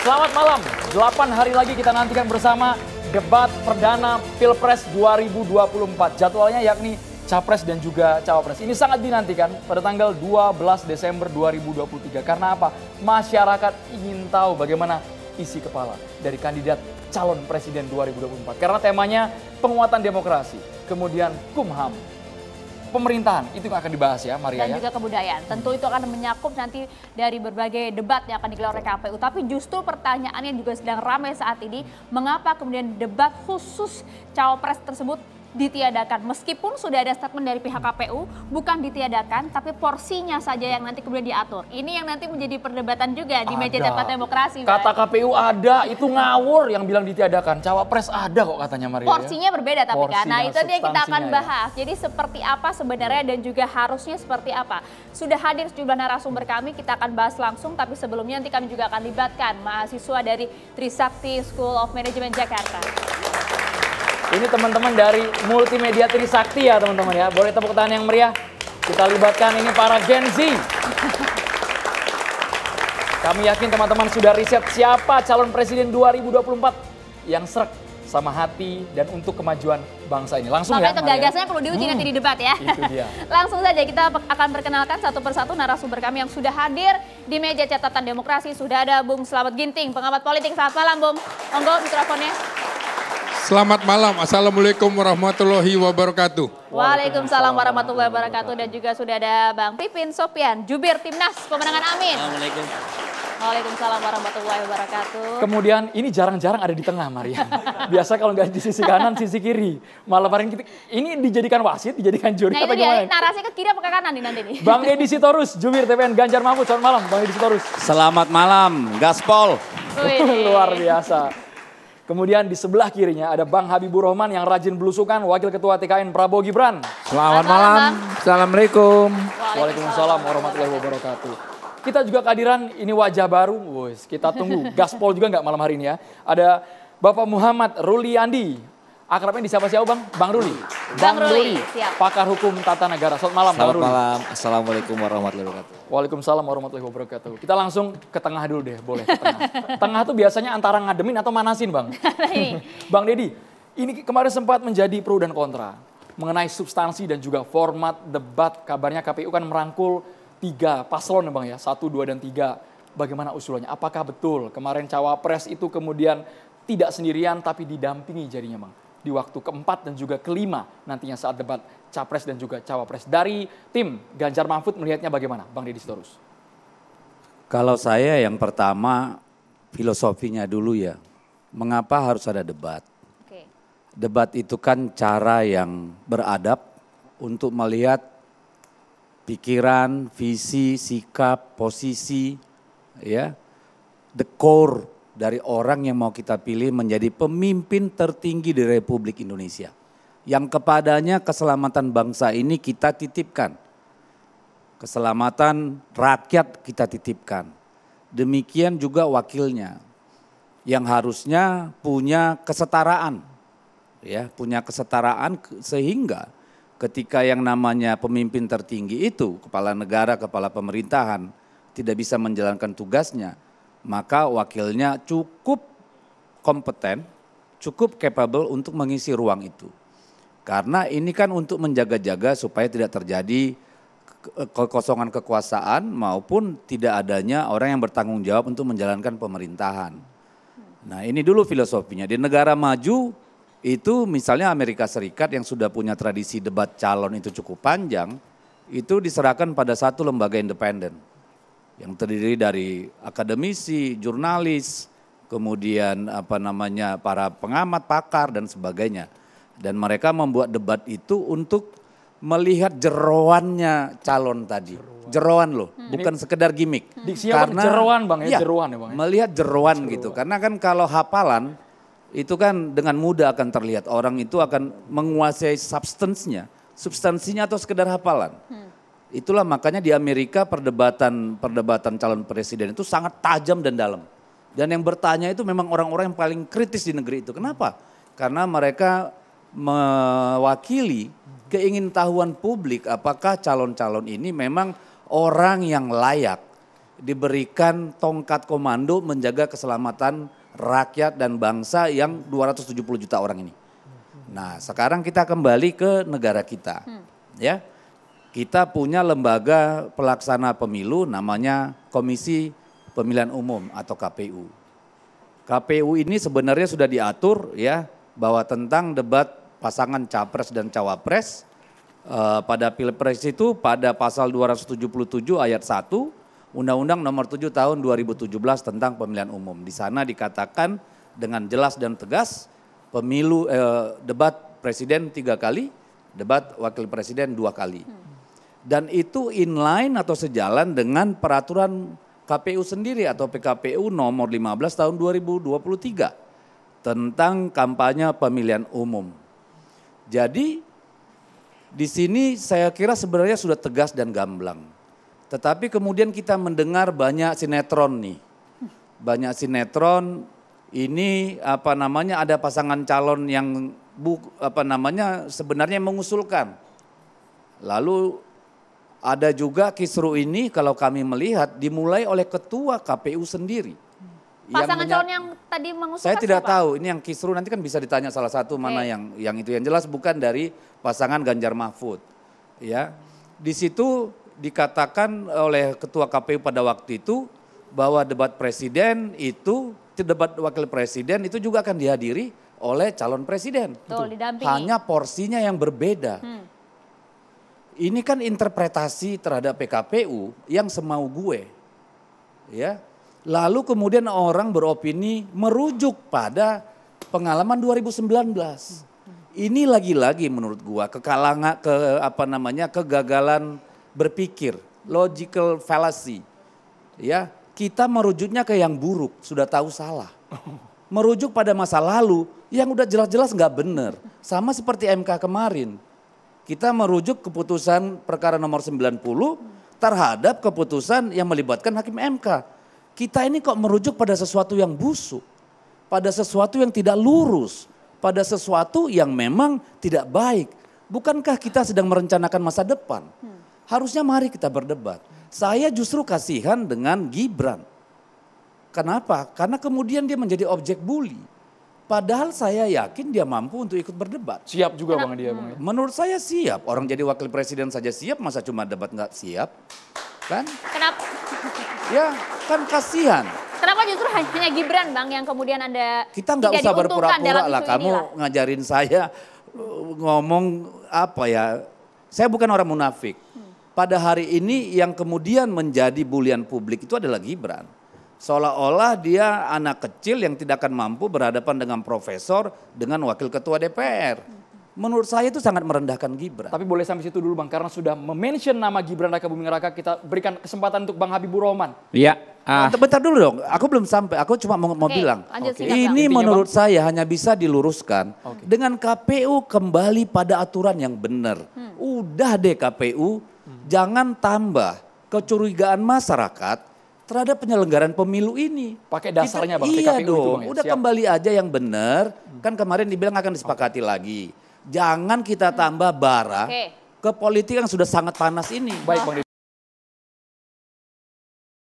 Selamat malam. 8 hari lagi kita nantikan bersama debat perdana Pilpres 2024. Jadwalnya yakni Capres dan juga Cawapres. Ini sangat dinantikan pada tanggal 12 Desember 2023. Karena apa? Masyarakat ingin tahu bagaimana isi kepala dari kandidat calon presiden 2024. Karena temanya penguatan demokrasi, kemudian kumham, pemerintahan. Itu yang akan dibahas ya, Maria. Dan ya. juga kebudayaan. Tentu itu akan menyakup nanti dari berbagai debat yang akan digelar oleh KPU. Tapi justru pertanyaannya juga sedang ramai saat ini, mengapa kemudian debat khusus cawapres tersebut ditiadakan. Meskipun sudah ada statement dari pihak KPU bukan ditiadakan, tapi porsinya saja yang nanti kemudian diatur. Ini yang nanti menjadi perdebatan juga di ada. meja dapat demokrasi. Kata KPU ada, itu ngawur yang bilang ditiadakan. Cawapres ada kok katanya Maria. Ya. Porsinya ya? berbeda tapi porsinya, kan. Nah itu dia kita akan ya. bahas. Ya. Jadi seperti apa sebenarnya dan juga harusnya seperti apa. Sudah hadir sejumlah narasumber kami, kita akan bahas langsung. Tapi sebelumnya nanti kami juga akan libatkan mahasiswa dari Trisakti School of Management Jakarta. Ini teman-teman dari Multimedia Trisakti ya teman-teman ya. Boleh tepuk tangan yang meriah. Kita libatkan ini para Gen Z. Kami yakin teman-teman sudah riset siapa calon presiden 2024 yang serak sama hati dan untuk kemajuan bangsa ini. Langsung Makanya ya. Makanya gagasannya perlu diuji hmm, nanti di debat ya. Hmm, itu dia. Langsung saja kita akan perkenalkan satu persatu narasumber kami yang sudah hadir di meja catatan demokrasi. Sudah ada Bung Selamat Ginting, pengamat politik. Selamat malam Bung. Monggo mikrofonnya. Selamat malam. Assalamualaikum warahmatullahi wabarakatuh. Waalaikumsalam warahmatullahi wabarakatuh. Dan juga sudah ada Bang Pipin Sopian, jubir timnas pemenangan Amin. Assalamualaikum. Waalaikumsalam warahmatullahi wabarakatuh. Kemudian ini jarang-jarang ada di tengah Maria. Biasa kalau nggak di sisi kanan, sisi kiri. malam hari ini dijadikan wasit, dijadikan juri nah, apa gimana? Dia, narasi ke kiri apa ke kanan nih nanti nih? Bang Deddy Sitorus, jubir TPN Ganjar Mahfud. Selamat malam Bang Deddy Sitorus. Selamat malam, Gaspol. Luar biasa. Kemudian di sebelah kirinya ada Bang Habibur Rahman yang rajin belusukan, Wakil Ketua TKN Prabowo Gibran. Selamat, malam. Assalamualaikum. Waalaikumsalam warahmatullahi wabarakatuh. Kita juga kehadiran ini wajah baru, Woy, kita tunggu. Gaspol juga nggak malam hari ini ya. Ada Bapak Muhammad Ruli Andi akrabnya di siapa Bang? Bang Ruli. Bang, Bang Ruli, siap. pakar hukum tata negara. Selamat malam Selamat Bang Ruli. malam. Assalamualaikum warahmatullahi wabarakatuh. Waalaikumsalam warahmatullahi wabarakatuh. Kita langsung ke tengah dulu deh, boleh ke tengah. tengah tuh biasanya antara ngademin atau manasin Bang. Bang Deddy, ini kemarin sempat menjadi pro dan kontra mengenai substansi dan juga format debat. Kabarnya KPU kan merangkul tiga paslon Bang ya, satu, dua, dan tiga. Bagaimana usulannya? Apakah betul kemarin cawapres itu kemudian tidak sendirian tapi didampingi jadinya Bang? di waktu keempat dan juga kelima nantinya saat debat capres dan juga cawapres. Dari tim Ganjar Mahfud melihatnya bagaimana, Bang Deddy Sitorus? Kalau saya yang pertama filosofinya dulu ya, mengapa harus ada debat? Okay. Debat itu kan cara yang beradab untuk melihat pikiran, visi, sikap, posisi, ya, the core dari orang yang mau kita pilih menjadi pemimpin tertinggi di Republik Indonesia. Yang kepadanya keselamatan bangsa ini kita titipkan. Keselamatan rakyat kita titipkan. Demikian juga wakilnya yang harusnya punya kesetaraan. Ya, punya kesetaraan sehingga ketika yang namanya pemimpin tertinggi itu kepala negara, kepala pemerintahan tidak bisa menjalankan tugasnya, maka wakilnya cukup kompeten, cukup capable untuk mengisi ruang itu. Karena ini kan untuk menjaga-jaga supaya tidak terjadi kekosongan kekuasaan maupun tidak adanya orang yang bertanggung jawab untuk menjalankan pemerintahan. Nah ini dulu filosofinya. Di negara maju itu misalnya Amerika Serikat yang sudah punya tradisi debat calon itu cukup panjang, itu diserahkan pada satu lembaga independen yang terdiri dari akademisi, jurnalis, kemudian apa namanya para pengamat, pakar dan sebagainya. Dan mereka membuat debat itu untuk melihat jeroannya calon tadi. Jeroan loh, hmm. bukan sekedar gimmick. Hmm. karena jeroan Bang ya, ya jeroan ya Bang. Ya? Melihat jeroan, jeroan gitu. Karena kan kalau hafalan itu kan dengan mudah akan terlihat orang itu akan menguasai substansinya, substansinya atau sekedar hafalan. Hmm. Itulah makanya di Amerika perdebatan perdebatan calon presiden itu sangat tajam dan dalam. Dan yang bertanya itu memang orang-orang yang paling kritis di negeri itu. Kenapa? Karena mereka mewakili keingintahuan publik apakah calon-calon ini memang orang yang layak diberikan tongkat komando menjaga keselamatan rakyat dan bangsa yang 270 juta orang ini. Nah, sekarang kita kembali ke negara kita. Hmm. Ya kita punya lembaga pelaksana pemilu namanya Komisi Pemilihan Umum atau KPU. KPU ini sebenarnya sudah diatur ya bahwa tentang debat pasangan capres dan cawapres eh, pada Pilpres itu pada pasal 277 ayat 1 Undang-Undang Nomor 7 Tahun 2017 tentang Pemilihan Umum. Di sana dikatakan dengan jelas dan tegas pemilu eh, debat presiden tiga kali, debat wakil presiden dua kali. Dan itu inline atau sejalan dengan peraturan KPU sendiri atau PKPU nomor 15 tahun 2023 tentang kampanye pemilihan umum. Jadi di sini saya kira sebenarnya sudah tegas dan gamblang. Tetapi kemudian kita mendengar banyak sinetron nih. Banyak sinetron ini apa namanya ada pasangan calon yang bu, apa namanya sebenarnya mengusulkan. Lalu ada juga kisru ini kalau kami melihat dimulai oleh ketua KPU sendiri. Pasangan yang calon yang tadi mengusulkan Saya tidak siapa? tahu, ini yang kisru nanti kan bisa ditanya salah satu okay. mana yang yang itu. Yang jelas bukan dari pasangan Ganjar Mahfud. Ya. Di situ dikatakan oleh ketua KPU pada waktu itu bahwa debat presiden itu debat wakil presiden itu juga akan dihadiri oleh calon presiden. Betul, Hanya porsinya yang berbeda. Hmm. Ini kan interpretasi terhadap PKPU yang semau gue. Ya. Lalu kemudian orang beropini merujuk pada pengalaman 2019. Ini lagi-lagi menurut gua kekalangan ke apa namanya kegagalan berpikir, logical fallacy. Ya, kita merujuknya ke yang buruk, sudah tahu salah. Merujuk pada masa lalu yang udah jelas-jelas nggak benar. Sama seperti MK kemarin kita merujuk keputusan perkara nomor 90 terhadap keputusan yang melibatkan hakim MK. Kita ini kok merujuk pada sesuatu yang busuk, pada sesuatu yang tidak lurus, pada sesuatu yang memang tidak baik. Bukankah kita sedang merencanakan masa depan? Harusnya mari kita berdebat. Saya justru kasihan dengan Gibran. Kenapa? Karena kemudian dia menjadi objek bully Padahal saya yakin dia mampu untuk ikut berdebat. Siap juga Bang dia, ya, Bang. Ya? Menurut saya siap. Orang jadi wakil presiden saja siap, masa cuma debat nggak siap? Kan? Kenapa? Ya, kan kasihan. Kenapa justru hanya Gibran Bang yang kemudian Anda Kita nggak usah berpura-pura lah kamu inilah. ngajarin saya uh, ngomong apa ya? Saya bukan orang munafik. Hmm. Pada hari ini yang kemudian menjadi bulian publik itu adalah Gibran Seolah-olah dia anak kecil yang tidak akan mampu berhadapan dengan profesor, dengan wakil ketua DPR. Menurut saya itu sangat merendahkan Gibran. Tapi boleh sampai situ dulu Bang, karena sudah mention nama Gibran Raka Buming Raka, kita berikan kesempatan untuk Bang Habibur Rahman. Iya. Ah. ah bentar dulu dong, aku belum sampai, aku cuma mau, mau okay, bilang. Okay. Ini menurut bang. saya hanya bisa diluruskan okay. dengan KPU kembali pada aturan yang benar. Hmm. Udah deh KPU, hmm. jangan tambah kecurigaan masyarakat terhadap penyelenggaraan pemilu ini. Pakai dasarnya Bang, iya dong, itu Bang. Ya? Udah Siap. kembali aja yang benar. Kan kemarin dibilang akan disepakati okay. lagi. Jangan kita tambah bara okay. ke politik yang sudah sangat panas ini. Baik Bang